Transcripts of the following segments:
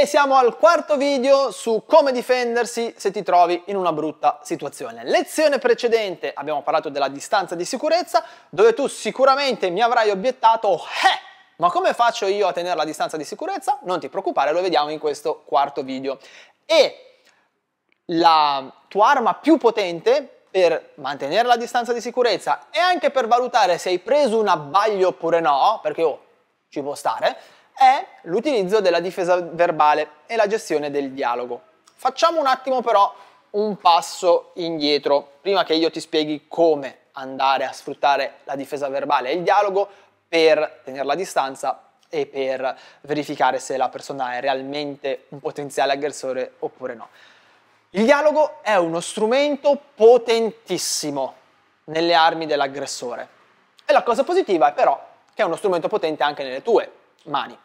E siamo al quarto video su come difendersi se ti trovi in una brutta situazione. Lezione precedente abbiamo parlato della distanza di sicurezza, dove tu sicuramente mi avrai obiettato, eh, ma come faccio io a tenere la distanza di sicurezza? Non ti preoccupare, lo vediamo in questo quarto video. E la tua arma più potente per mantenere la distanza di sicurezza e anche per valutare se hai preso un abbaglio oppure no, perché oh, ci può stare, è l'utilizzo della difesa verbale e la gestione del dialogo. Facciamo un attimo però un passo indietro, prima che io ti spieghi come andare a sfruttare la difesa verbale e il dialogo per tenerla a distanza e per verificare se la persona è realmente un potenziale aggressore oppure no. Il dialogo è uno strumento potentissimo nelle armi dell'aggressore. E la cosa positiva è però che è uno strumento potente anche nelle tue mani.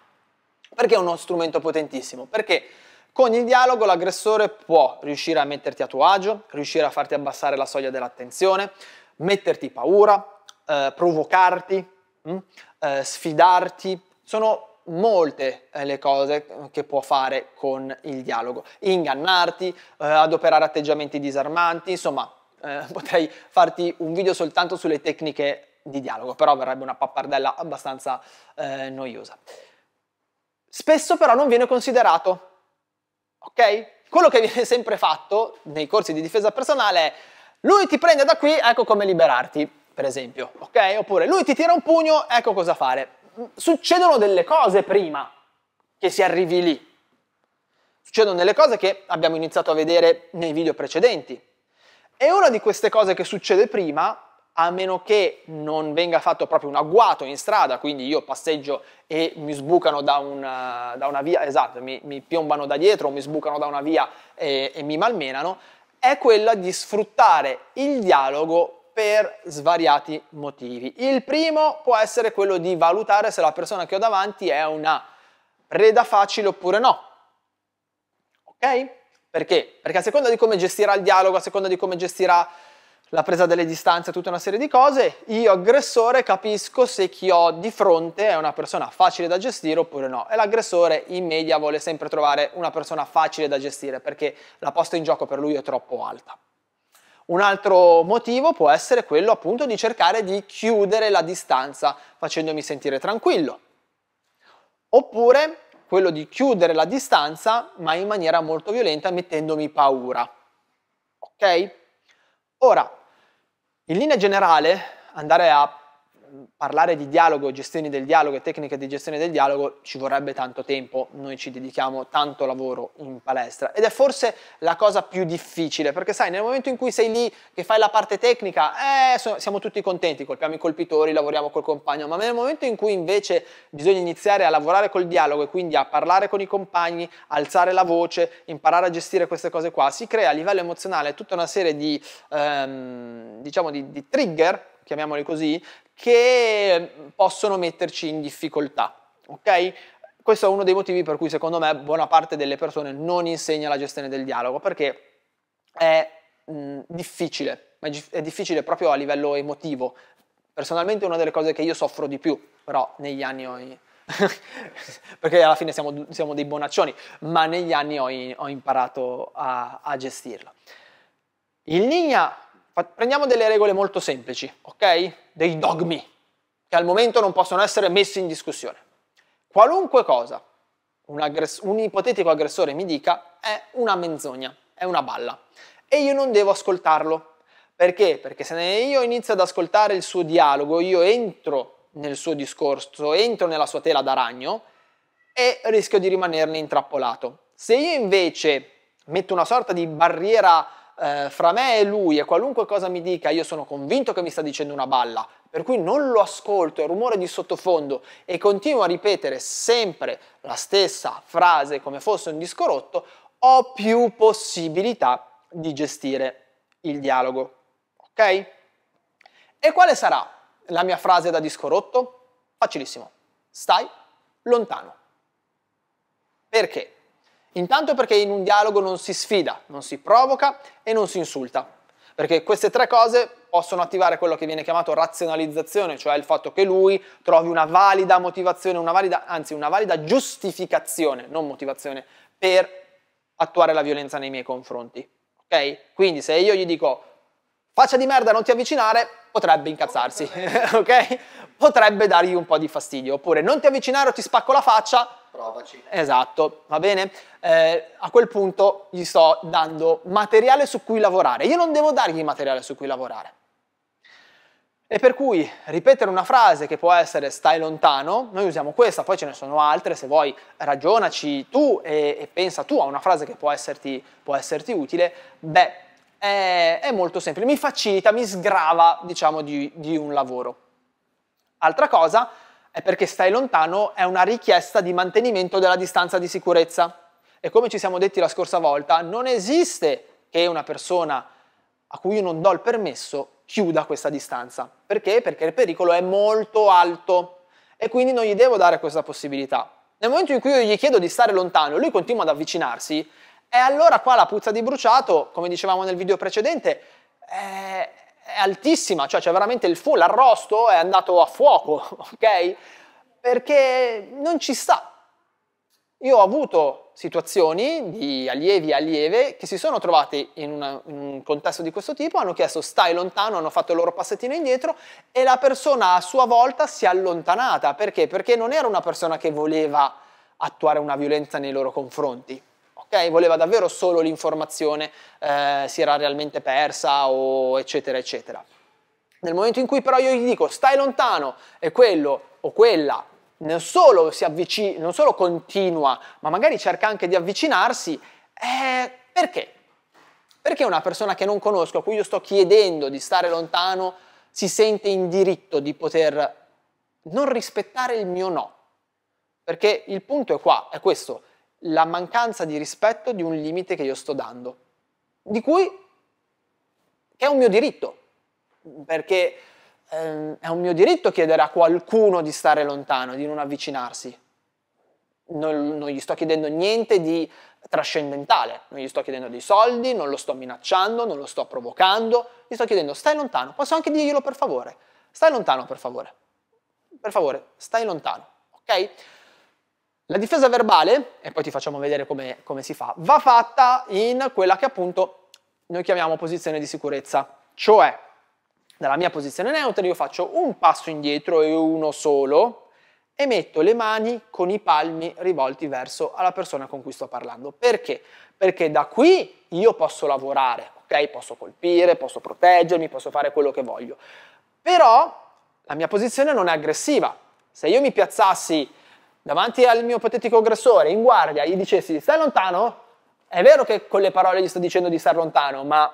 Perché è uno strumento potentissimo? Perché con il dialogo l'aggressore può riuscire a metterti a tuo agio, riuscire a farti abbassare la soglia dell'attenzione, metterti paura, eh, provocarti, mh, mm, eh, sfidarti. Sono molte eh, le cose che può fare con il dialogo. Ingannarti, eh, adoperare atteggiamenti disarmanti, insomma eh, potrei farti un video soltanto sulle tecniche di dialogo, però verrebbe una pappardella abbastanza eh, noiosa. Spesso però non viene considerato. Ok? Quello che viene sempre fatto nei corsi di difesa personale è lui ti prende da qui, ecco come liberarti, per esempio, ok? Oppure lui ti tira un pugno, ecco cosa fare. Mm, succedono delle cose prima che si arrivi lì. Succedono delle cose che abbiamo iniziato a vedere nei video precedenti. E una di queste cose che succede prima a meno che non venga fatto proprio un agguato in strada, quindi io passeggio e mi sbucano da una, eh, da una via, esatto, mi, mi, piombano da dietro, o mi sbucano da una via e, e mi malmenano, è quella di sfruttare il dialogo per svariati motivi. Il primo può essere quello di valutare se la persona che ho davanti è una preda facile oppure no. Ok? Perché? Perché a seconda di come gestirà il dialogo, a seconda di come gestirà la presa delle distanze, tutta una serie di cose, io aggressore capisco se chi ho di fronte è una persona facile da gestire oppure no. E l'aggressore in media vuole sempre trovare una persona facile da gestire perché la posta in gioco per lui è troppo alta. Un altro motivo può essere quello appunto di cercare di chiudere la distanza facendomi sentire tranquillo. Oppure quello di chiudere la distanza ma in maniera molto violenta mettendomi paura. Ok? Ora, in linea generale, andare a parlare di dialogo, gestione del dialogo e tecniche di gestione del dialogo ci vorrebbe tanto tempo, noi ci dedichiamo tanto lavoro in palestra ed è forse la cosa più difficile perché sai nel momento in cui sei lì che fai la parte tecnica eh, so, siamo tutti contenti, colpiamo i colpitori, lavoriamo col compagno, ma nel momento in cui invece bisogna iniziare a lavorare col dialogo e quindi a parlare con i compagni, alzare la voce, imparare a gestire queste cose qua, si crea a livello emozionale tutta una serie di, ehm, diciamo di, di trigger chiamiamoli così, che mm, possono metterci in difficoltà. Ok? Questo è uno dei motivi per cui secondo me buona parte delle persone non insegna la gestione del dialogo, perché è mh, mm, difficile, ma è difficile proprio a livello emotivo. Personalmente è una delle cose che io soffro di più, però negli anni ho... perché alla fine siamo, siamo, dei bonaccioni, ma negli anni ho, ho imparato a, a gestirla. In linea Prendiamo delle regole molto semplici, ok? Dei dogmi, che al momento non possono essere messi in discussione. Qualunque cosa un, aggress- un ipotetico aggressore mi dica è una menzogna, è una balla. E io non devo ascoltarlo, perché? Perché se io inizio ad ascoltare il suo dialogo, io entro nel suo discorso, entro nella sua tela da ragno e rischio di rimanerne intrappolato. Se io invece metto una sorta di barriera eh, fra me e lui e qualunque cosa mi dica, io sono convinto che mi sta dicendo una balla, per cui non lo ascolto, è rumore di sottofondo e continuo a ripetere sempre la stessa frase come fosse un disco rotto, ho più possibilità di gestire il dialogo. Ok? E quale sarà la mia frase da disco rotto? Facilissimo. Stai lontano. Perché? Intanto perché in un dialogo non si sfida, non si provoca e non si insulta. Perché queste tre cose possono attivare quello che viene chiamato razionalizzazione, cioè il fatto che lui trovi una valida motivazione, una valida, anzi una valida giustificazione, non motivazione, per attuare la violenza nei miei confronti. Ok? Quindi se io gli dico faccia di merda, non ti avvicinare, potrebbe incazzarsi, ok? Potrebbe dargli un po' di fastidio. Oppure non ti avvicinare o ti spacco la faccia, provaci. Esatto, va bene? Eh, a quel punto gli sto dando materiale su cui lavorare. Io non devo dargli materiale su cui lavorare. E per cui ripetere una frase che può essere stai lontano, noi usiamo questa, poi ce ne sono altre, se vuoi ragionaci tu e, e pensa tu a una frase che può esserti, può esserti utile, beh, è, è, molto semplice, mi facilita, mi sgrava, diciamo, di, di un lavoro. Altra cosa è perché stai lontano è una richiesta di mantenimento della distanza di sicurezza. E come ci siamo detti la scorsa volta, non esiste che una persona a cui io non do il permesso chiuda questa distanza. Perché? Perché il pericolo è molto alto e quindi non gli devo dare questa possibilità. Nel momento in cui io gli chiedo di stare lontano e lui continua ad avvicinarsi, e allora qua la puzza di bruciato, come dicevamo nel video precedente, è, è altissima, cioè c'è veramente il full l'arrosto è andato a fuoco, ok? Perché non ci sta. Io ho avuto situazioni di allievi e allieve che si sono trovati in, una, in un contesto di questo tipo, hanno chiesto stai lontano, hanno fatto il loro passettino indietro e la persona a sua volta si è allontanata. Perché? Perché non era una persona che voleva attuare una violenza nei loro confronti okay? voleva davvero solo l'informazione eh, si era realmente persa o eccetera eccetera. Nel momento in cui però io gli dico stai lontano e quello o quella non solo si avvicina, non solo continua, ma magari cerca anche di avvicinarsi, eh, perché? Perché una persona che non conosco, a cui io sto chiedendo di stare lontano, si sente in diritto di poter non rispettare il mio no. Perché il punto è qua, è questo la mancanza di rispetto di un limite che io sto dando, di cui è un mio diritto, perché ehm, è un mio diritto chiedere a qualcuno di stare lontano, di non avvicinarsi. Non, non gli sto chiedendo niente di trascendentale, non gli sto chiedendo dei soldi, non lo sto minacciando, non lo sto provocando, gli sto chiedendo stai lontano, posso anche dirglielo per favore, stai lontano per favore, per favore, stai lontano, ok? La difesa verbale, e poi ti facciamo vedere come, come si fa, va fatta in quella che appunto noi chiamiamo posizione di sicurezza, cioè dalla mia posizione neutra io faccio un passo indietro e uno solo e metto le mani con i palmi rivolti verso la persona con cui sto parlando. Perché? Perché da qui io posso lavorare, ok? Posso colpire, posso proteggermi, posso fare quello che voglio. Però la mia posizione non è aggressiva. Se io mi piazzassi davanti al mio patetico aggressore, in guardia, gli dicessi stai lontano, è vero che con le parole gli sto dicendo di star lontano, ma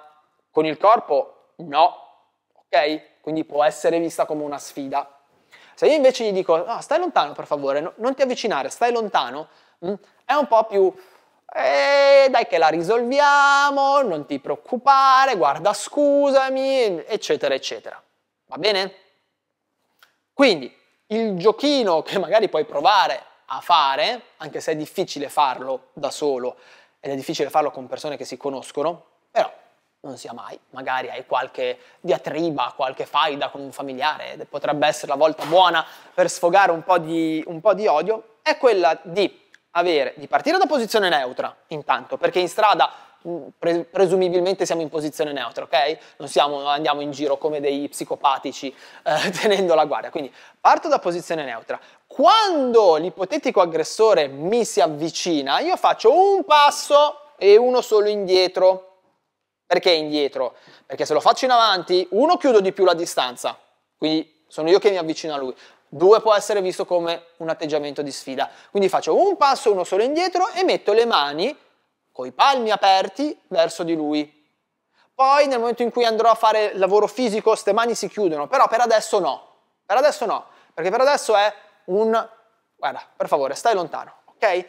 con il corpo no, ok? Quindi può essere vista come una sfida. Se io invece gli dico no, stai lontano per favore, no, non ti avvicinare, stai lontano, mm, è un po' più... Eh, dai che la risolviamo, non ti preoccupare, guarda scusami, eccetera, eccetera. Va bene? Quindi, il giochino che magari puoi provare a fare, anche se è difficile farlo da solo ed è difficile farlo con persone che si conoscono, però non sia mai, magari hai qualche diatriba, qualche faida con un familiare, ed potrebbe essere la volta buona per sfogare un po, di, un po' di, odio, è quella di avere, di partire da posizione neutra, intanto, perché in strada pre- presumibilmente siamo in posizione neutra, ok? Non siamo, andiamo in giro come dei psicopatici eh, tenendo la guardia. Quindi parto da posizione neutra. Quando l'ipotetico aggressore mi si avvicina, io faccio un passo e uno solo indietro. Perché indietro? Perché se lo faccio in avanti, uno chiudo di più la distanza, quindi sono io che mi avvicino a lui. Due può essere visto come un atteggiamento di sfida. Quindi faccio un passo, uno solo indietro e metto le mani coi palmi aperti verso di lui. Poi nel momento in cui andrò a fare il lavoro fisico, queste mani si chiudono, però per adesso no, per adesso no, perché per adesso è un... guarda, per favore, stai lontano, ok?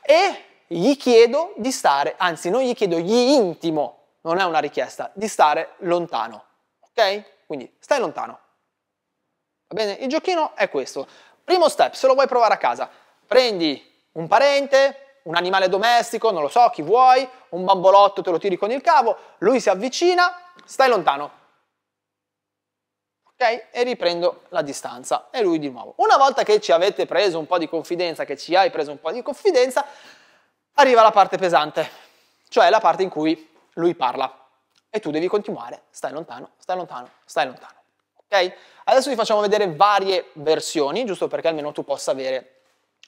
E gli chiedo di stare, anzi non gli chiedo, gli intimo, non è una richiesta, di stare lontano, ok? Quindi stai lontano. Va bene? Il giochino è questo. Primo step, se lo vuoi provare a casa, prendi un parente, un animale domestico, non lo so, chi vuoi, un bambolotto te lo tiri con il cavo, lui si avvicina, stai lontano. Ok? E riprendo la distanza e lui di nuovo. Una volta che ci avete preso un po' di confidenza, che ci hai preso un po' di confidenza, arriva la parte pesante, cioè la parte in cui lui parla e tu devi continuare, stai lontano, stai lontano, stai lontano. Ok? Adesso vi facciamo vedere varie versioni, giusto perché almeno tu possa avere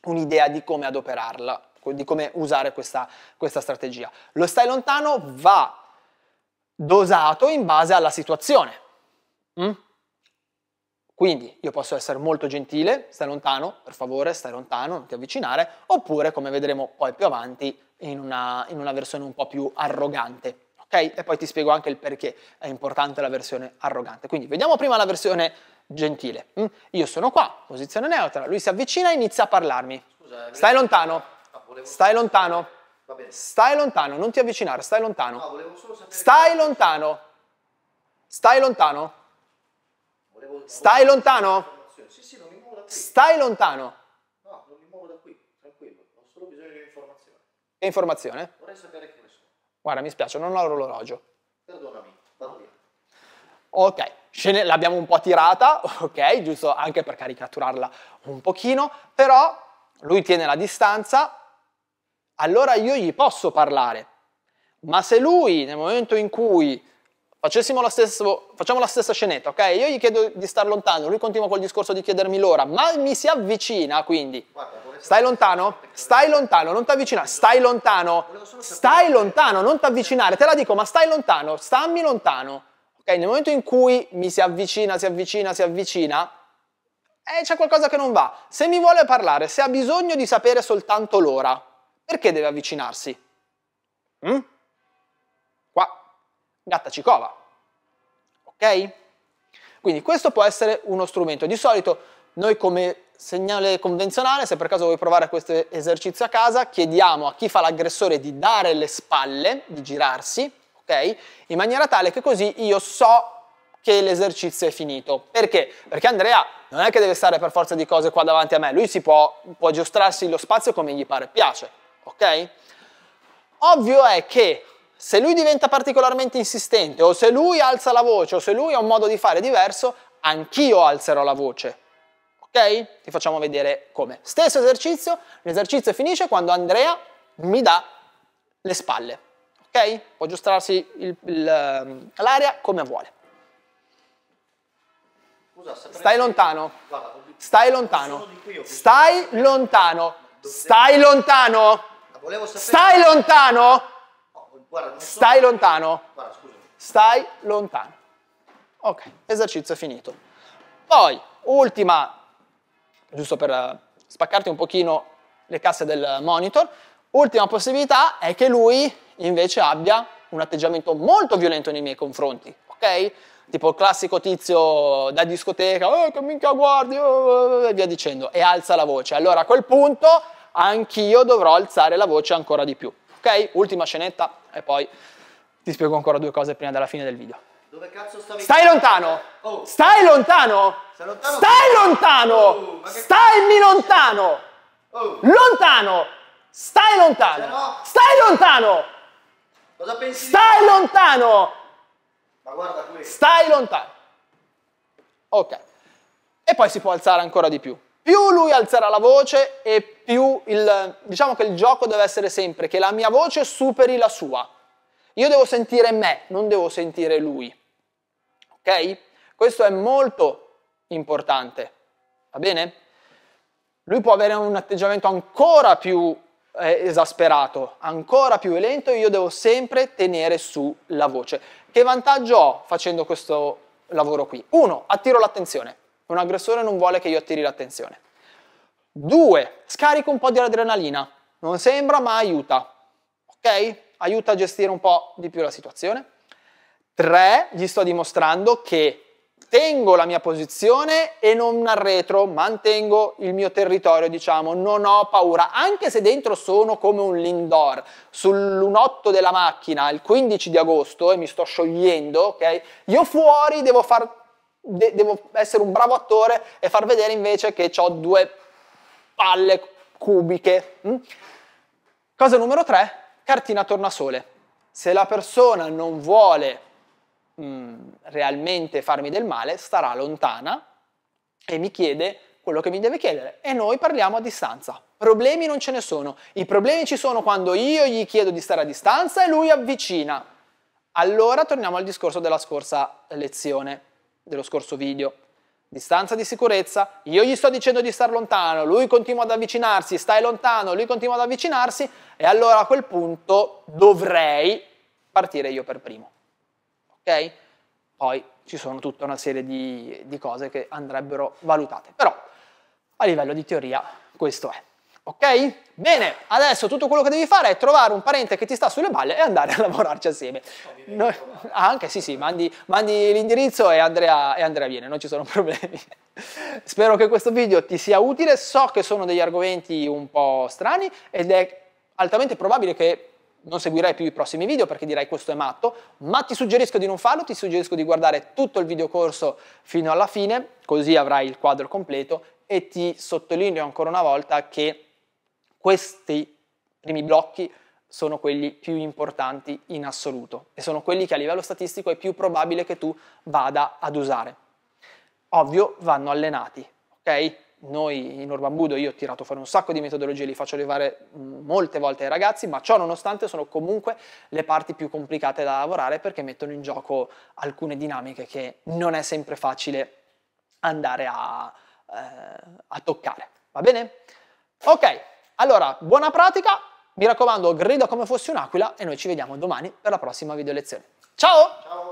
un'idea di come adoperarla di come usare questa, questa strategia. Lo stai lontano va dosato in base alla situazione. Mm? Quindi io posso essere molto gentile, stai lontano, per favore, stai lontano, non ti avvicinare, oppure, come vedremo poi più avanti, in una, in una versione un po' più arrogante. Ok? E poi ti spiego anche il perché è importante la versione arrogante. Quindi vediamo prima la versione gentile. Mm? Io sono qua, posizione neutra, lui si avvicina e inizia a parlarmi. Scusa, eh, stai lontano volevo... Stai lontano. Va bene. Stai lontano, non ti avvicinare, stai lontano. No, volevo solo sapere... Stai lontano. Stai lontano. Volevo... Stai volevo... lontano. Sì, sì, non mi muovo da qui. Stai lontano. No, non mi muovo da qui, tranquillo. Ho solo bisogno di un'informazione. Che informazione? Vorrei sapere chi sono. Guarda, mi spiace, non ho l'orologio. Perdonami, vado via. Ok, l'abbiamo un po' tirata, ok, giusto anche per caricaturarla un pochino, però lui tiene la distanza, allora io gli posso parlare. Ma se lui, nel momento in cui facessimo la stessa, facciamo la stessa scenetta, ok? Io gli chiedo di star lontano, lui continua col discorso di chiedermi l'ora, ma mi si avvicina quindi. Guarda, stai lontano? Stai lontano, non ti avvicina. stai lontano, stai lontano, non ti avvicinare, te la dico, ma stai lontano, stammi lontano. Ok, nel momento in cui mi si avvicina, si avvicina, si avvicina, eh, c'è qualcosa che non va. Se mi vuole parlare, se ha bisogno di sapere soltanto l'ora, perché deve avvicinarsi? Mm? Qua, gatta ci cova, ok? Quindi questo può essere uno strumento. Di solito noi come segnale convenzionale, se per caso vuoi provare questo esercizio a casa, chiediamo a chi fa l'aggressore di dare le spalle, di girarsi, ok? In maniera tale che così io so che l'esercizio è finito. Perché? Perché Andrea non è che deve stare per forza di cose qua davanti a me, lui si può, può giostrarsi lo spazio come gli pare piace ok? Ovvio è che se lui diventa particolarmente insistente o se lui alza la voce o se lui ha un modo di fare diverso, anch'io alzerò la voce. Ok? Ti facciamo vedere come. Stesso esercizio, l'esercizio finisce quando Andrea mi dà le spalle. Ok? Può aggiustarsi ehm, l'area come vuole. Scusa, Stai lontano. Guarda, Stai lontano. Stai lontano. Stai lontano volevo sapere... Stai lontano? Oh, guarda, Stai so... lontano? Guarda, Stai lontano. Ok, esercizio finito. Poi, ultima, giusto per eh, spaccarti un pochino le casse del monitor, ultima possibilità è che lui invece abbia un atteggiamento molto violento nei miei confronti, ok? Tipo il classico tizio da discoteca, eh, che minchia guardi, oh, oh, oh, e via dicendo, e alza la voce. Allora a quel punto anch'io dovrò alzare la voce ancora di più. Ok? Ultima scenetta e poi ti spiego ancora due cose prima della fine del video. Dove cazzo stavi? Stai lontano! Oh. Stai lontano! Stai lontano! Stai lontano! Oh, che... Stai lontano! Oh. Lontano! Stai lontano! No... Stai lontano! Cosa pensi? Stai di... lontano! Ma guarda qui. Stai lontano. Ok. E poi si può alzare ancora di più più lui alzerà la voce e più il, diciamo che il gioco deve essere sempre che la mia voce superi la sua. Io devo sentire me, non devo sentire lui. Ok? Questo è molto importante. Va bene? Lui può avere un atteggiamento ancora più eh, esasperato, ancora più lento, io devo sempre tenere su la voce. Che vantaggio ho facendo questo lavoro qui? Uno, attiro l'attenzione un aggressore non vuole che io attiri l'attenzione. Due, scarico un po' di adrenalina. Non sembra, ma aiuta. Ok? Aiuta a gestire un po' di più la situazione. Tre, gli sto dimostrando che tengo la mia posizione e non arretro, mantengo il mio territorio, diciamo, non ho paura, anche se dentro sono come un lindor, sull'unotto della macchina il 15 di agosto e mi sto sciogliendo, ok? Io fuori devo far de- devo essere un bravo attore e far vedere invece che ho due palle cubiche. Mm? Cosa numero tre, cartina tornasole. Se la persona non vuole mm, realmente farmi del male, starà lontana e mi chiede quello che mi deve chiedere e noi parliamo a distanza. Problemi non ce ne sono, i problemi ci sono quando io gli chiedo di stare a distanza e lui avvicina. Allora torniamo al discorso della scorsa lezione dello scorso video. Distanza di sicurezza, io gli sto dicendo di star lontano, lui continua ad avvicinarsi, stai lontano, lui continua ad avvicinarsi e allora a quel punto dovrei partire io per primo. Ok? Poi ci sono tutta una serie di, di cose che andrebbero valutate, però a livello di teoria questo è. Ok? Bene, adesso tutto quello che devi fare è trovare un parente che ti sta sulle balle e andare a lavorarci assieme. Noi, anche sì, sì, mandi, mandi l'indirizzo e Andrea, e Andrea viene, non ci sono problemi. Spero che questo video ti sia utile, so che sono degli argomenti un po' strani ed è altamente probabile che non seguirai più i prossimi video perché direi questo è matto, ma ti suggerisco di non farlo, ti suggerisco di guardare tutto il videocorso fino alla fine, così avrai il quadro completo e ti sottolineo ancora una volta che questi primi blocchi sono quelli più importanti in assoluto e sono quelli che a livello statistico è più probabile che tu vada ad usare. Ovvio, vanno allenati, ok? Noi in Urban Budo io ho tirato fuori un sacco di metodologie, li faccio arrivare mm, molte volte ai ragazzi, ma ciò nonostante sono comunque le parti più complicate da lavorare perché mettono in gioco alcune dinamiche che non è sempre facile andare a, eh, a toccare. Va bene? Ok, allora, buona pratica, mi raccomando grida come fossi un'aquila e noi ci vediamo domani per la prossima video lezione. Ciao! Ciao.